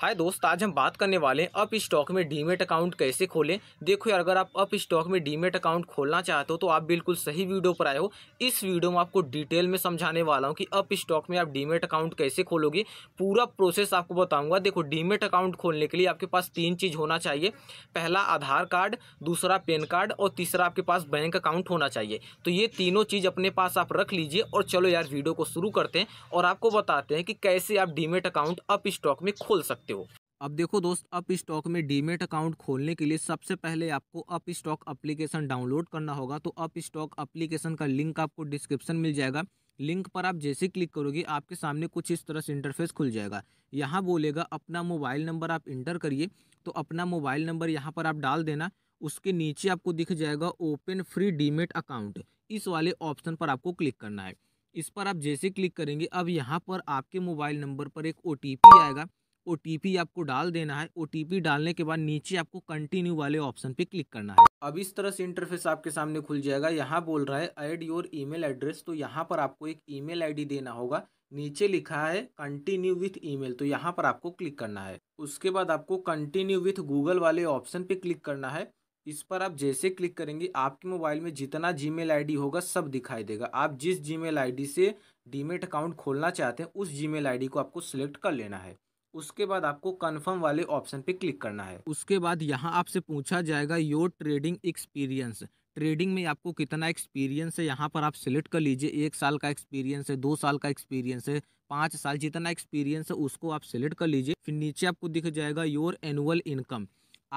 हाय दोस्त आज हम बात करने वाले हैं अप स्टॉक में डीमेट अकाउंट कैसे खोलें देखो यार अगर आप अप स्टॉक में डीमेट अकाउंट खोलना चाहते हो तो आप बिल्कुल सही वीडियो पर आए हो इस वीडियो में आपको डिटेल में समझाने वाला हूं कि अप स्टॉक में आप डीमेट अकाउंट कैसे खोलोगे पूरा प्रोसेस आपको बताऊँगा देखो डीमेट अकाउंट खोलने के लिए आपके पास तीन चीज़ होना चाहिए पहला आधार कार्ड दूसरा पेन कार्ड और तीसरा आपके पास बैंक अकाउंट होना चाहिए तो ये तीनों चीज़ अपने पास आप रख लीजिए और चलो यार वीडियो को शुरू करते हैं और आपको बताते हैं कि कैसे आप डीमेट अकाउंट अप स्टॉक में खोल सकते सकते हो अब देखो दोस्त अप स्टॉक में डीमेट अकाउंट खोलने के लिए सबसे पहले आपको अप स्टॉक अप्लीकेशन डाउनलोड करना होगा तो अप स्टॉक अप्लीकेशन का लिंक आपको डिस्क्रिप्शन मिल जाएगा लिंक पर आप जैसे क्लिक करोगे आपके सामने कुछ इस तरह से इंटरफेस खुल जाएगा यहाँ बोलेगा अपना मोबाइल नंबर आप इंटर करिए तो अपना मोबाइल नंबर यहाँ पर आप डाल देना उसके नीचे आपको दिख जाएगा ओपन फ्री डीमेट अकाउंट इस वाले ऑप्शन पर आपको क्लिक करना है इस पर आप जैसे क्लिक करेंगे अब यहाँ पर आपके मोबाइल नंबर पर एक ओ आएगा ओ आपको डाल देना है ओ डालने के बाद नीचे आपको कंटिन्यू वाले ऑप्शन पे क्लिक करना है अब इस तरह से इंटरफेस आपके सामने खुल जाएगा यहाँ बोल रहा है ऐड योर ईमेल एड्रेस तो यहाँ पर आपको एक ईमेल आईडी देना होगा नीचे लिखा है कंटिन्यू विथ ईमेल तो यहाँ पर आपको क्लिक करना है उसके बाद आपको कंटिन्यू विथ गूगल वाले ऑप्शन पे क्लिक करना है इस पर आप जैसे क्लिक करेंगे आपके मोबाइल में जितना जी मेल होगा सब दिखाई देगा आप जिस जी मेल से डीमेट अकाउंट खोलना चाहते हैं उस जी मेल को आपको सिलेक्ट कर लेना है उसके बाद आपको कन्फर्म वाले ऑप्शन पे क्लिक करना है उसके बाद यहाँ आपसे पूछा जाएगा योर ट्रेडिंग एक्सपीरियंस ट्रेडिंग में आपको कितना एक्सपीरियंस है यहाँ पर आप सिलेक्ट कर लीजिए एक साल का एक्सपीरियंस है दो साल का एक्सपीरियंस है पाँच साल जितना एक्सपीरियंस है उसको आप सिलेक्ट कर लीजिए फिर नीचे आपको दिख जाएगा योर एनुअल इनकम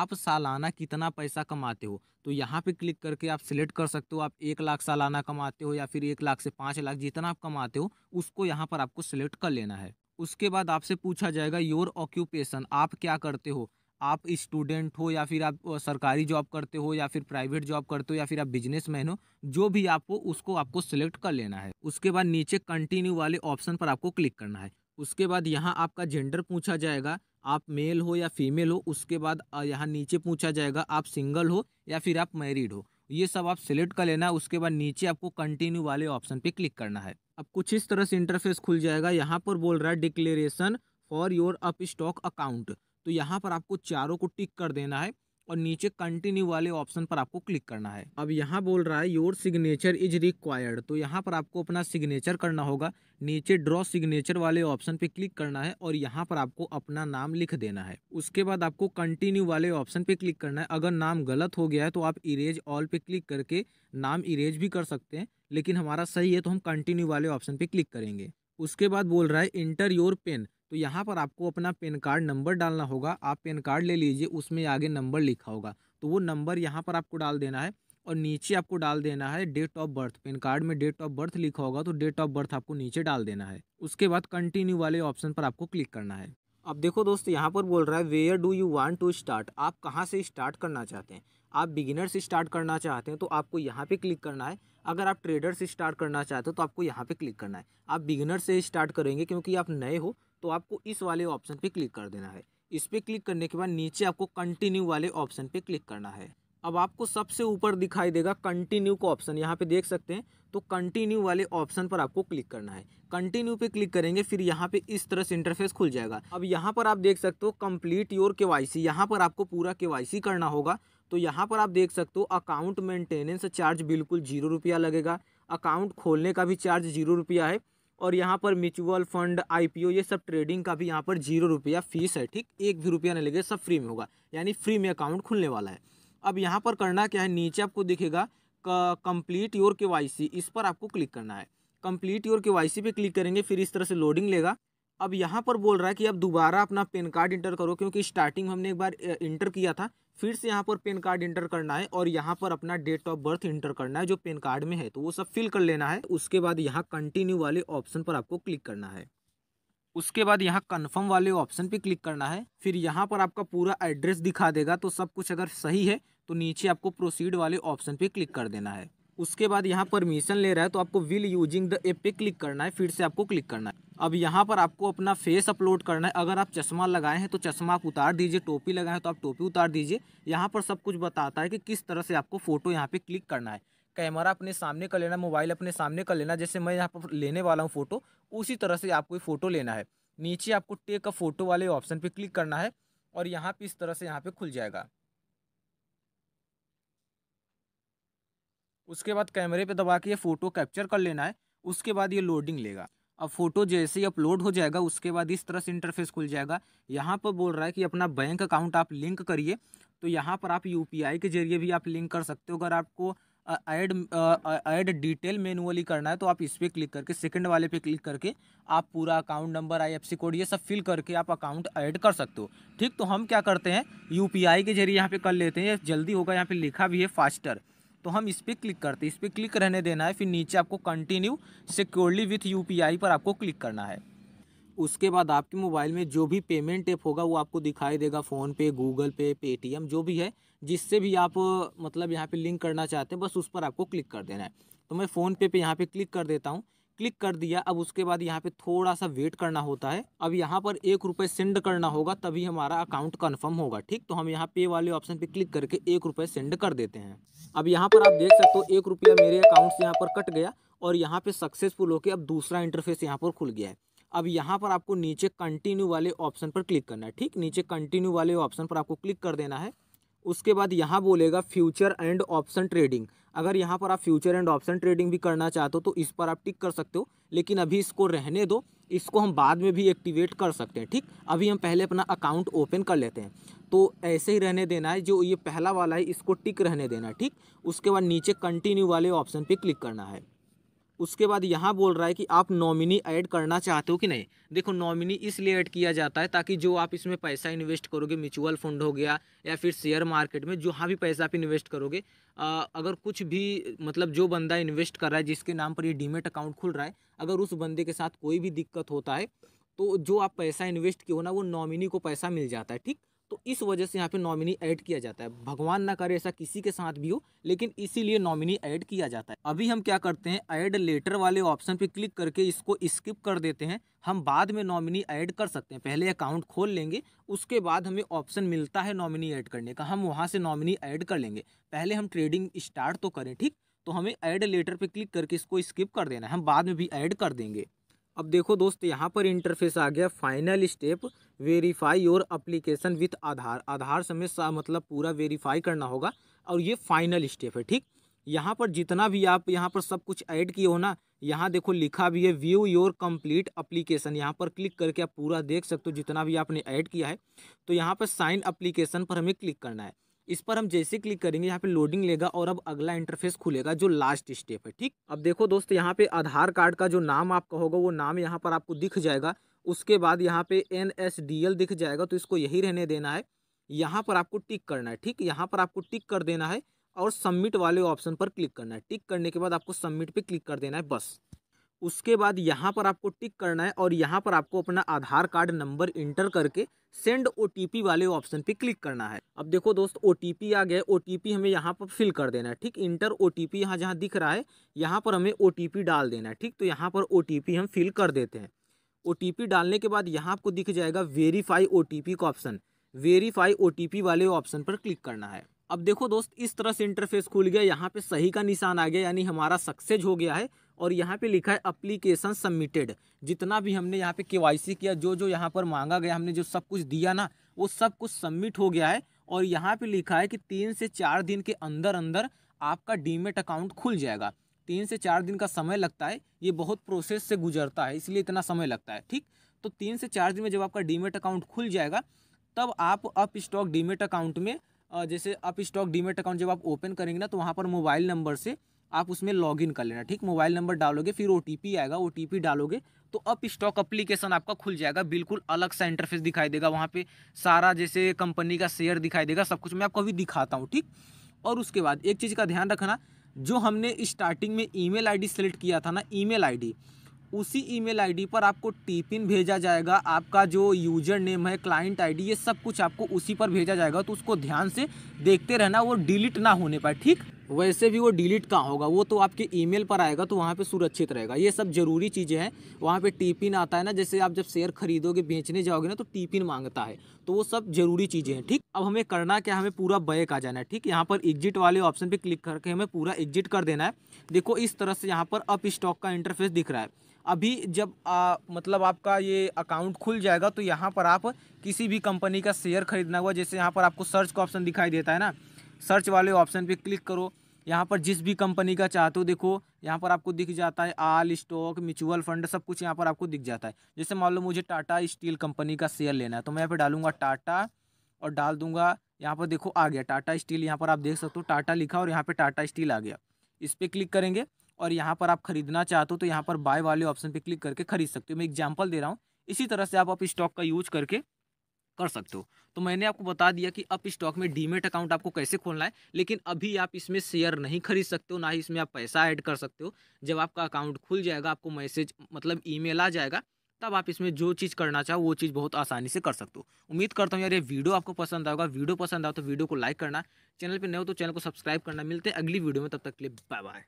आप सालाना कितना पैसा कमाते हो तो यहाँ पे क्लिक करके आप सिलेक्ट कर सकते हो आप एक लाख सालाना कमाते हो या फिर एक लाख से पाँच लाख जितना आप कमाते हो उसको यहाँ पर आपको सिलेक्ट कर लेना है उसके बाद आपसे पूछा जाएगा योर ऑक्यूपेशन आप क्या करते हो आप स्टूडेंट हो या फिर आप सरकारी जॉब करते हो या फिर प्राइवेट जॉब करते हो या फिर आप बिजनेस मैन हो जो भी आपको उसको आपको सिलेक्ट कर लेना है उसके बाद नीचे कंटिन्यू वाले ऑप्शन पर आपको क्लिक करना है उसके बाद यहाँ आपका जेंडर पूछा जाएगा आप मेल हो या फीमेल हो उसके बाद यहाँ नीचे पूछा जाएगा आप सिंगल हो या फिर आप मैरिड हो ये सब आप सिलेक्ट कर लेना उसके बाद नीचे आपको कंटिन्यू वाले ऑप्शन पे क्लिक करना है अब कुछ इस तरह से इंटरफेस खुल जाएगा यहाँ पर बोल रहा है declaration for your Upstox account तो यहाँ पर आपको चारों को टिक कर देना है और नीचे कंटिन्यू वाले ऑप्शन पर आपको क्लिक करना है अब यहाँ बोल रहा है योर सिग्नेचर इज रिक्वायर्ड तो यहाँ पर आपको अपना सिग्नेचर करना होगा नीचे ड्रॉ सिग्नेचर वाले ऑप्शन पे क्लिक करना है और यहाँ पर आपको अपना नाम लिख देना है उसके बाद आपको कंटिन्यू वाले ऑप्शन पे क्लिक करना है अगर नाम गलत हो गया है तो आप इरेज ऑल पे क्लिक करके नाम इरेज भी कर सकते हैं लेकिन हमारा सही है तो हम कंटिन्यू वाले ऑप्शन पे क्लिक करेंगे उसके बाद बोल रहा है इंटर योर पेन तो यहाँ पर आपको अपना पेन कार्ड नंबर डालना होगा आप पेन कार्ड ले लीजिए उसमें आगे नंबर लिखा होगा तो वो नंबर यहाँ पर आपको डाल देना है और नीचे आपको डाल देना है date of birth PAN card में डेट ऑफ बर्थ लिखा होगा तो डेट ऑफ बर्थ आपको नीचे डाल देना है उसके बाद कंटिन्यू वाले ऑप्शन पर आपको क्लिक करना है अब देखो दोस्त यहाँ पर बोल रहा है where do you want to start आप कहाँ से स्टार्ट करना चाहते हैं आप बिगिनर से स्टार्ट करना चाहते हैं तो आपको यहाँ पे क्लिक करना है अगर आप ट्रेडर से स्टार्ट करना चाहते हो तो आपको यहाँ पे क्लिक करना है आप बिगिनर से स्टार्ट करेंगे क्योंकि आप नए हो तो आपको इस वाले ऑप्शन पे क्लिक कर देना है इस पर क्लिक करने के बाद नीचे आपको कंटिन्यू वाले ऑप्शन पर क्लिक करना है अब आपको सबसे ऊपर दिखाई देगा कंटिन्यू का ऑप्शन यहाँ पे देख सकते हैं तो कंटिन्यू वाले ऑप्शन पर आपको क्लिक करना है कंटिन्यू पे क्लिक करेंगे फिर यहाँ पे इस तरह से इंटरफेस खुल जाएगा अब यहाँ पर आप देख सकते हो complete your K Y C यहाँ पर आपको पूरा के वाई सी करना होगा तो यहाँ पर आप देख सकते हो अकाउंट मेंटेनेंस चार्ज बिल्कुल जीरो रुपया लगेगा अकाउंट खोलने का भी चार्ज जीरो रुपया है और यहाँ पर म्यूचुअल फंड आईपीओ ये सब ट्रेडिंग का भी यहाँ पर जीरो रुपया फीस है ठीक एक भी रुपया नहीं लगेगा सब फ्री में होगा यानी फ्री में अकाउंट खुलने वाला है अब यहाँ पर करना क्या है नीचे आपको दिखेगा कंप्लीट योर के इस पर आपको क्लिक करना है कंप्लीट योर के पे क्लिक करेंगे फिर इस तरह से लोडिंग लेगा अब यहाँ पर बोल रहा है कि अब दोबारा अपना पेन कार्ड इंटर करो क्योंकि स्टार्टिंग में हमने एक बार इंटर किया था फिर से यहाँ पर पेन कार्ड इंटर करना है और यहाँ पर अपना डेट ऑफ बर्थ इंटर करना है जो पेन कार्ड में है तो वो सब फिल कर लेना है उसके बाद यहाँ कंटिन्यू वाले ऑप्शन पर आपको क्लिक करना है उसके बाद यहाँ कन्फर्म वाले ऑप्शन पर क्लिक करना है फिर यहाँ पर आपका पूरा एड्रेस दिखा देगा तो सब कुछ अगर सही है तो नीचे आपको प्रोसीड वाले ऑप्शन पर क्लिक कर देना है उसके बाद यहाँ परमिशन ले रहा है तो आपको विल यूजिंग द एप पे क्लिक करना है फिर से आपको क्लिक करना है अब यहाँ पर आपको अपना फेस अपलोड करना है अगर आप चश्मा लगाए हैं तो चश्मा आप उतार दीजिए टोपी लगाए हैं तो आप टोपी उतार दीजिए यहाँ पर सब कुछ बताता है कि किस तरह से आपको फ़ोटो यहाँ पे क्लिक करना है कैमरा अपने सामने का लेना मोबाइल अपने सामने का लेना जैसे मैं यहाँ पर लेने वाला हूँ फ़ोटो उसी तरह से आपको फ़ोटो लेना है नीचे आपको टेक अ फ़ोटो वाले ऑप्शन पर क्लिक करना है और यहाँ पर इस तरह से यहाँ पर खुल जाएगा उसके बाद कैमरे पे दबा के ये फ़ोटो कैप्चर कर लेना है उसके बाद ये लोडिंग लेगा अब फोटो जैसे ही अपलोड हो जाएगा उसके बाद इस तरह से इंटरफेस खुल जाएगा यहाँ पर बोल रहा है कि अपना बैंक अकाउंट आप लिंक करिए तो यहाँ पर आप यू के जरिए भी आप लिंक कर सकते हो अगर आपको ऐड ऐड डिटेल मैनुअली करना है तो आप इस पर क्लिक करके सेकंड वाले पे क्लिक करके आप पूरा अकाउंट नंबर सी कोड ये सब फिल करके आप अकाउंट ऐड कर सकते हो ठीक तो हम क्या करते हैं यूपीआई के जरिए यहाँ पे कर लेते हैं जल्दी होगा यहाँ पे लिखा भी है फास्टर तो हम इस पर क्लिक करते हैं इस पर क्लिक रहने देना है फिर नीचे आपको कंटिन्यू सिक्योरली विथ यू पर आपको क्लिक करना है उसके बाद आपके मोबाइल में जो भी पेमेंट ऐप होगा वो आपको दिखाई देगा फ़ोन पे गूगल पे पेटीएम जो भी है जिससे भी आप मतलब यहाँ पे लिंक करना चाहते हैं बस उस पर आपको क्लिक कर देना है तो मैं फ़ोन पे पे यहाँ पे क्लिक कर देता हूँ क्लिक कर दिया अब उसके बाद यहाँ पे थोड़ा सा वेट करना होता है अब यहाँ पर एक रुपये सेंड करना होगा तभी हमारा अकाउंट कन्फर्म होगा ठीक तो हम यहाँ पे वाले ऑप्शन पे क्लिक करके एक रुपये सेंड कर देते हैं अब यहाँ पर आप देख सकते हो एक रुपया मेरे अकाउंट से यहाँ पर कट गया और यहाँ पे सक्सेसफुल होकर अब दूसरा इंटरफेस यहाँ पर खुल गया है अब यहाँ पर आपको नीचे कंटिन्यू वाले ऑप्शन पर क्लिक करना है ठीक नीचे कंटिन्यू वाले ऑप्शन पर आपको क्लिक कर देना है उसके बाद यहाँ बोलेगा फ्यूचर एंड ऑप्शन ट्रेडिंग अगर यहाँ पर आप फ्यूचर एंड ऑप्शन ट्रेडिंग भी करना चाहते हो तो इस पर आप टिक कर सकते हो लेकिन अभी इसको रहने दो इसको हम बाद में भी एक्टिवेट कर सकते हैं ठीक अभी हम पहले अपना अकाउंट ओपन कर लेते हैं तो ऐसे ही रहने देना है जो ये पहला वाला है इसको टिक रहने देना ठीक उसके बाद नीचे कंटिन्यू वाले ऑप्शन पर क्लिक करना है उसके बाद यहाँ बोल रहा है कि आप नॉमिनी ऐड करना चाहते हो कि नहीं देखो नॉमिनी इसलिए ऐड किया जाता है ताकि जो आप इसमें पैसा इन्वेस्ट करोगे म्यूचुअल फंड हो गया या फिर शेयर मार्केट में जहाँ भी पैसा आप इन्वेस्ट करोगे आ, अगर कुछ भी मतलब जो बंदा इन्वेस्ट कर रहा है जिसके नाम पर ये डीमेट अकाउंट खुल रहा है अगर उस बंदे के साथ कोई भी दिक्कत होता है तो जो आप पैसा इन्वेस्ट किए हो ना वो नॉमिनी को पैसा मिल जाता है ठीक तो इस वजह से यहाँ पे नॉमिनी ऐड किया जाता है भगवान ना करे ऐसा किसी के साथ भी हो लेकिन इसीलिए नॉमिनी ऐड किया जाता है अभी हम क्या करते हैं ऐड लेटर वाले ऑप्शन पे क्लिक करके इसको स्किप कर देते हैं हम बाद में नॉमिनी ऐड कर सकते हैं पहले अकाउंट खोल लेंगे उसके बाद हमें ऑप्शन मिलता है नॉमिनी ऐड करने का हम वहाँ से नॉमिनी ऐड कर लेंगे पहले हम ट्रेडिंग स्टार्ट तो करें ठीक तो हमें ऐड लेटर पर क्लिक करके इसको स्किप कर देना है हम बाद में भी ऐड कर देंगे अब देखो दोस्त यहाँ पर इंटरफेस आ गया final step verify your application with Aadhaar Aadhaar समय मतलब पूरा वेरीफाई करना होगा और ये फाइनल स्टेप है ठीक यहाँ पर जितना भी आप यहाँ पर सब कुछ ऐड किए हो ना यहाँ देखो लिखा भी है व्यू योर कंप्लीट अप्लीकेशन यहाँ पर क्लिक करके आप पूरा देख सकते हो जितना भी आपने ऐड किया है तो यहाँ पर साइन अप्लीकेशन पर हमें क्लिक करना है इस पर हम जैसे क्लिक करेंगे यहाँ पे लोडिंग लेगा और अब अगला इंटरफेस खुलेगा जो लास्ट स्टेप है ठीक अब देखो दोस्त यहाँ पे आधार कार्ड का जो नाम आपका होगा वो नाम यहाँ पर आपको दिख जाएगा उसके बाद यहाँ पे एन एस डी एल दिख जाएगा तो इसको यही रहने देना है यहाँ पर आपको टिक करना है ठीक यहाँ पर आपको टिक कर देना है और सबमिट वाले ऑप्शन पर क्लिक करना है टिक करने के बाद आपको सबमिट पे क्लिक कर देना है बस उसके बाद यहाँ पर आपको टिक करना है और यहाँ पर आपको अपना आधार कार्ड नंबर इंटर करके सेंड ओ वाले ऑप्शन पे क्लिक करना है अब देखो दोस्त ओ आ गया ओ हमें यहाँ पर फिल कर देना है ठीक इंटर ओ टी पी यहाँ जहाँ दिख रहा है यहाँ पर हमें ओ डाल देना है ठीक तो यहाँ पर ओ हम फिल कर देते हैं ओ डालने के बाद यहाँ आपको दिख जाएगा वेरीफाई ओ का ऑप्शन वेरीफाई ओ वाले ऑप्शन पर क्लिक करना है अब देखो दोस्त इस तरह से इंटरफेस खुल गया यहाँ पे सही का निशान आ गया यानी हमारा सक्सेस हो गया है और यहाँ पे लिखा है अप्लीकेशन सबमिटेड जितना भी हमने यहाँ पे केवाईसी किया जो जो यहाँ पर मांगा गया हमने जो सब कुछ दिया ना वो सब कुछ सबमिट हो गया है और यहाँ पे लिखा है कि तीन से चार दिन के अंदर अंदर आपका डीमेट अकाउंट खुल जाएगा तीन से चार दिन का समय लगता है ये बहुत प्रोसेस से गुजरता है इसलिए इतना समय लगता है ठीक तो तीन से चार दिन में जब आपका डीमेट अकाउंट खुल जाएगा तब आप अप स्टॉक डीमेट अकाउंट में जैसे अप स्टॉक डीमेट अकाउंट जब आप ओपन करेंगे ना तो वहाँ पर मोबाइल नंबर से आप उसमें लॉगिन कर लेना ठीक मोबाइल नंबर डालोगे फिर ओ आएगा ओ डालोगे तो अप स्टॉक अप्लीकेशन आपका खुल जाएगा बिल्कुल अलग सा इंटरफेस दिखाई देगा वहाँ पे सारा जैसे कंपनी का शेयर दिखाई देगा सब कुछ मैं आपको अभी दिखाता हूँ ठीक और उसके बाद एक चीज़ का ध्यान रखना जो हमने स्टार्टिंग में ईमेल आईडी सेलेक्ट किया था ना ईमेल आईडी उसी ईमेल आईडी पर आपको टिपिन भेजा जाएगा आपका जो यूजर नेम है क्लाइंट आईडी ये सब कुछ आपको उसी पर भेजा जाएगा तो उसको ध्यान से देखते रहना वो डिलीट ना होने पाए ठीक वैसे भी वो डिलीट कहाँ होगा वो तो आपके ईमेल पर आएगा तो वहाँ पे सुरक्षित रहेगा ये सब ज़रूरी चीज़ें हैं वहाँ पे टिपिन आता है ना जैसे आप जब शेयर खरीदोगे बेचने जाओगे ना तो टिपिन मांगता है तो वो सब ज़रूरी चीज़ें हैं ठीक अब हमें करना क्या हमें पूरा बैक आ जाना है ठीक यहाँ पर एग्जिट वाले ऑप्शन पर क्लिक करके हमें पूरा एग्जिट कर देना है देखो इस तरह से यहाँ पर अप स्टॉक का इंटरफेस दिख रहा है अभी जब आ, मतलब आपका ये अकाउंट खुल जाएगा तो यहाँ पर आप किसी भी कंपनी का शेयर खरीदना हुआ जैसे यहाँ पर आपको सर्च का ऑप्शन दिखाई देता है ना सर्च वाले ऑप्शन पे क्लिक करो यहाँ पर जिस भी कंपनी का चाहते हो देखो यहाँ पर आपको दिख जाता है आल स्टॉक म्यूचुअल फंड सब कुछ यहाँ पर आपको दिख जाता है जैसे मान लो मुझे टाटा स्टील कंपनी का शेयर लेना है तो मैं यहाँ पर डालूंगा टाटा और डाल दूंगा यहाँ पर देखो आ गया टाटा स्टील यहाँ पर आप देख सकते हो टाटा लिखा और यहाँ पर टाटा स्टील आ गया इस पर क्लिक करेंगे और यहाँ पर आप खरीदना चाहते हो तो यहाँ पर बाय वाले ऑप्शन पर क्लिक करके खरीद सकते हो मैं एग्जाम्पल दे रहा हूँ इसी तरह से आप अप स्टॉक का यूज करके कर सकते हो तो मैंने आपको बता दिया कि अप स्टॉक में डीमेट अकाउंट आपको कैसे खोलना है लेकिन अभी आप इसमें शेयर नहीं खरीद सकते हो ना ही इसमें आप पैसा ऐड कर सकते हो जब आपका अकाउंट खुल जाएगा आपको मैसेज मतलब ईमेल आ जाएगा तब आप इसमें जो चीज़ करना चाहो वो चीज़ बहुत आसानी से कर सकते हो उम्मीद करता हूँ यार ये वीडियो आपको पसंद आएगा वीडियो पसंद आओ तो वीडियो को लाइक करना चैनल पर नए हो तो चैनल को सब्सक्राइब करना मिलते हैं अगली वीडियो में तब तक के लिए बाय बाय